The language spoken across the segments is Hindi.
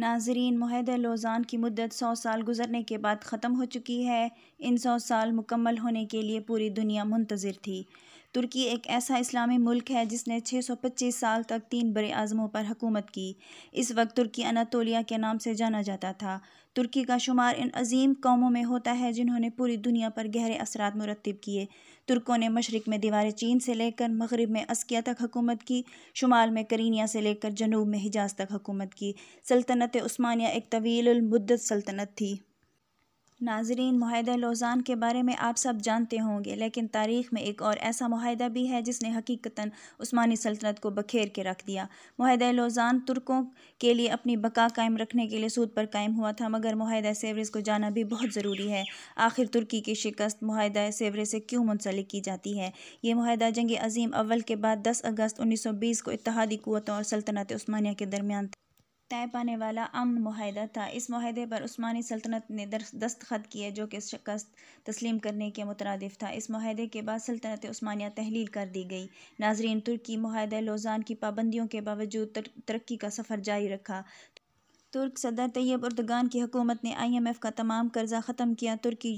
नाजरीन माहद लोज़ान की मदत सौ साल गुजरने के बाद ख़त्म हो चुकी है इन सौ साल मुकम्मल होने के लिए पूरी दुनिया मुंतज़र थी तुर्की एक ऐसा इस्लामी मुल्क है जिसने 625 साल तक तीन बड़े आज़मों पर हकूमत की इस वक्त तुर्की अनातोलिया के नाम से जाना जाता था तुर्की का शुमार इन अजीम कौमों में होता है जिन्होंने पूरी दुनिया पर गहरे असरात मुरतब किए तुर्कों ने मशरक़ में दीवार चीन से लेकर मगरब में अस्किया तक हकूमत की शुमाल में करीनिया से लेकर जनूब में हिजाज तक हकूमत की सल्तनत स्मानिया एक तवील मुद्दत सल्तनत थी नाजरीन माहदा लोजान के बारे में आप सब जानते होंगे लेकिन तारीख़ में एक और ऐसा माहदा भी है जिसने हकीकता उस्मानी सल्तनत को बखेर के रख दिया माहदा लोजान तुर्कों के लिए अपनी बका कायम रखने के लिए सूद पर कायम हुआ था मगर माहदा सेवरेज को जाना भी बहुत ज़रूरी है आखिर तुर्की की शिकस्त माहदा सेवरेज से क्यों मुंसलिक की जाती है ये माहदा जंग अजीम अव्वल के बाद दस अगस्त उन्नीस सौ बीस को इतिहादी क़वतों और सल्तनत स्मानिया के दरमियान तय पाने वाला अमन माहदा था इस माहदे पर उस्मानी सल्तनत ने दस्तखत किए जो कि शिकस्त तस्लीम करने के मुतरद था इस माहदे के बाद सल्तनत स्मानिया तहलील कर दी गई नाजरीन तुर्की माहे लोजान की पाबंदियों के बावजूद तरक्की का सफ़र जारी रखा तुर्क सदर तैयब उर्दगान की हुकूमत ने आईएमएफ का तमाम कर्जा ख़त्म किया तुर्की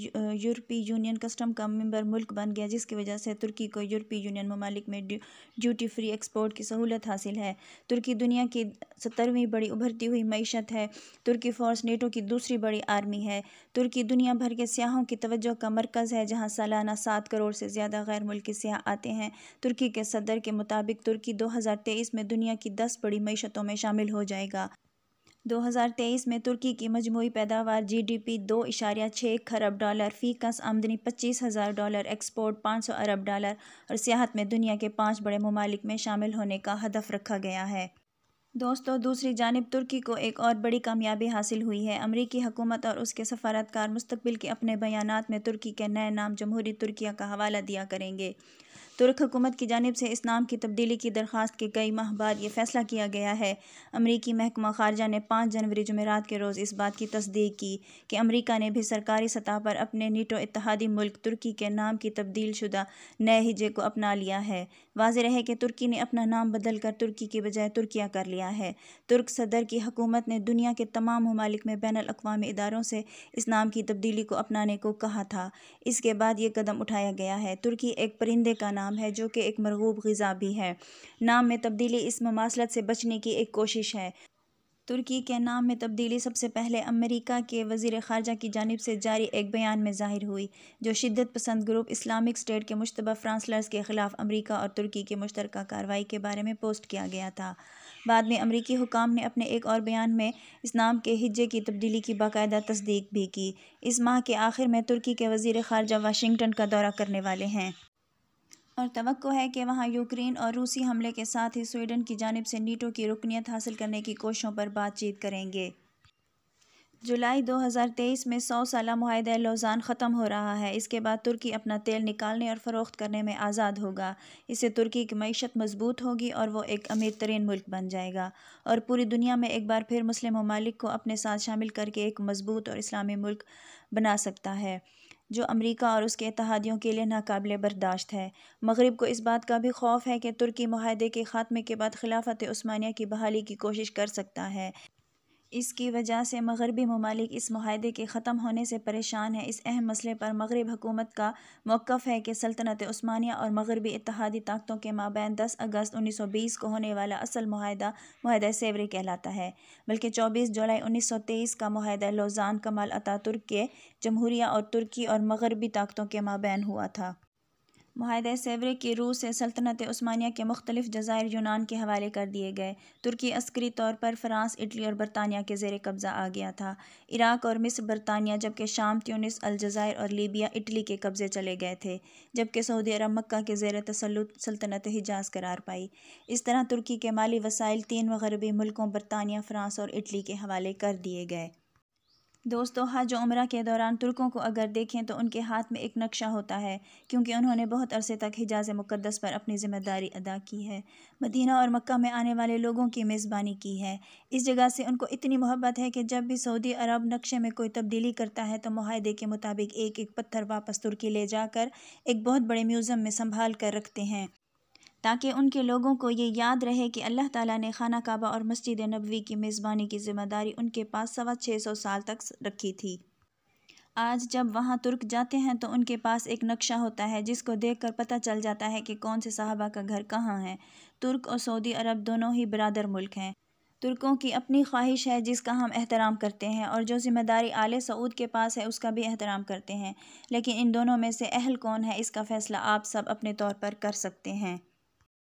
यूरोपी यूनियन कस्टम का मेंबर मुल्क बन गया जिसकी वजह से तुर्की को यूरोपी यूनियन ममालिक में ड्यूटी फ्री एक्सपोर्ट की सहूलत हासिल है तुर्की दुनिया की सत्तरवीं बड़ी उभरती हुई मीशत है तुर्की फोर्स नेटो की दूसरी बड़ी आर्मी है तुर्की दुनिया भर के सयाहों की तवज्जो का मरकज़ है जहाँ सालाना सात करोड़ से ज़्यादा गैर मुल्की सयाह आते हैं तुर्की के सदर के मुताबिक तुर्की दो हज़ार तेईस में दुनिया की दस बड़ी मीशतों में शामिल हो जाएगा 2023 में तुर्की की मजमू पैदावार जी डी पी दो इशारिया छः खरब डॉलर फ़ी कस आमदनी पच्चीस हज़ार डॉलर एक्सपोर्ट पाँच सौ अरब डॉलर और सियाहत में दुनिया के पाँच बड़े ममालिक में शामिल होने का हदफ रखा गया है दोस्तों दूसरी जानब तुर्की को एक और बड़ी कामयाबी हासिल हुई है अमरीकी हुकूमत और उसके सफारतकार मुस्तबिल के अपने बयान में तुर्की के नए नाम जमहूरी तुर्किया का हवाला दिया करेंगे तुर्क हुकूमत की जानब से इस नाम की तब्दीली की दरख्वास्त के कई माह बाद यह फैसला किया गया है अमरीकी महकमा खारजा ने पाँच जनवरी जमेरात के रोज़ इस बात की तस्दीक की कि अमरीका ने भी सरकारी सतह पर अपने नीटो इतिहादी मुल्क तुर्की के नाम की तब्दील शुदा नए हिजे को अपना लिया है वाज है कि तुर्की ने अपना नाम बदल कर तुर्की के बजाय तुर्किया कर लिया है तुर्क सदर की हकूमत ने दुनिया के तमाम ममालिक में बैन अवी इदारों से इस नाम की तब्दीली को अपनाने को कहा था इसके बाद ये कदम उठाया गया है तुर्की एक परिंदे का नाम नाम है जो कि एक मरगूब गज़ा भी है नाम में तब्दीली इस ममासलत से बचने की एक कोशिश है तुर्की के नाम में तब्दीली सबसे पहले अमेरिका के वजीर खारजा की जानब से जारी एक बयान में जाहिर हुई जो शिदत पसंद ग्रुप इस्लामिक स्टेट के मुशतबा फ्रांसलर्स के ख़िलाफ़ अमेरिका और तुर्की के मुश्तर कार्रवाई के बारे में पोस्ट किया गया था बाद में अमरीकी हुकाम ने अपने एक और बयान में इस नाम के हिज्जे की तब्दीली की बाकायदा तस्दीक भी की इस माह के आखिर में तुर्की के वजीर खारजा वाशिंगटन का दौरा करने वाले हैं और तो है कि वहाँ यूक्रेन और रूसी हमले के साथ ही स्वीडन की जानब से नीटो की रुकनीत हासिल करने की कोशिशों पर बातचीत करेंगे जुलाई 2023 में 100 साल माहदे लोजान ख़त्म हो रहा है इसके बाद तुर्की अपना तेल निकालने और फ़रोख्त करने में आज़ाद होगा इससे तुर्की की मीशत मजबूत होगी और वो एक अमीर तरीन मुल्क बन जाएगा और पूरी दुनिया में एक बार फिर मुस्लिम ममालिक को अपने साथ शामिल करके एक मजबूत और इस्लामी मुल्क बना सकता है जो अमरीका और उसके इतिहादियों के लिए नाकबिल बर्दाश्त है मगरब को इस बात का भी खौफ है कि तुर्की माहदे के ख़ात्मे के बाद खिलाफत उस्मानिया की बहाली की कोशिश कर सकता है इसकी वजह से मगरबी ममालिक इस माहदे के ख़त्म होने से परेशान है इस अहम मसले पर मगरब हुकूमत का मौक़ है कि सल्तनत स्मानिया और मगरबी इतिहादी ताकतों के माबे दस अगस्त उन्नीस सौ बीस को होने वाला असल माहदा माहदा सेवरी कहलाता है बल्कि चौबीस जुलाई उन्नीस सौ तेईस का माहदा लोजान कमाल अता तुर्क के जमहूरिया और तुर्की और मगरबी ताकतों के माबैन हुआ था माहदे सेवरे की रूह से सल्तनत स्मानिया के मुख्तलिफ जजायर यूनान के हवाले कर दिए गए तुर्की अस्करी तौर पर फ़्रांस इटली और बरतानिया के जेर कब्ज़ा आ गया था इराक़ और मिस्र बरतानिया जबकि शाम त्यूनिस अलजायर और लीबिया इटली के कब्ज़े चले गए थे जबकि सऊदी अरब मक्का के जेर तसलुत सल्तनत हिजाज करार पाई इस तरह तुर्की के माली वसाइल तीन मगरबी मुल्कों बरतानिया फ़्रांस और इटली के हवाले कर दिए गए दोस्तों हज हाँ, उम्र के दौरान तुर्कों को अगर देखें तो उनके हाथ में एक नक्शा होता है क्योंकि उन्होंने बहुत अरसे तक हिजाज मुकदस पर अपनी ज़िम्मेदारी अदा की है मदीना और मक्का में आने वाले लोगों की मेज़बानी की है इस जगह से उनको इतनी मोहब्बत है कि जब भी सऊदी अरब नक्शे में कोई तब्दीली करता है तो माहदे के मुताबिक एक एक पत्थर वापस तुर्की ले जाकर एक बहुत बड़े म्यूज़ियम में संभाल कर रखते हैं ताकि उनके लोगों को ये याद रहे कि अल्लाह ताला ने खाना काबा और मस्जिद नबवी की मेज़बानी की ज़िम्मेदारी उनके पास सवा छः सौ साल तक रखी थी आज जब वहाँ तुर्क जाते हैं तो उनके पास एक नक्शा होता है जिसको देखकर पता चल जाता है कि कौन से साहबा का घर कहाँ है तुर्क और सऊदी अरब दोनों ही बरदर मुल्क हैं तुर्कों की अपनी ख्वाहिश है जिसका हम एहतराम करते हैं और जो ज़िम्मेदारी आल सऊद के पास है उसका भी एहतराम करते हैं लेकिन इन दोनों में से अहल कौन है इसका फ़ैसला आप सब अपने तौर पर कर सकते हैं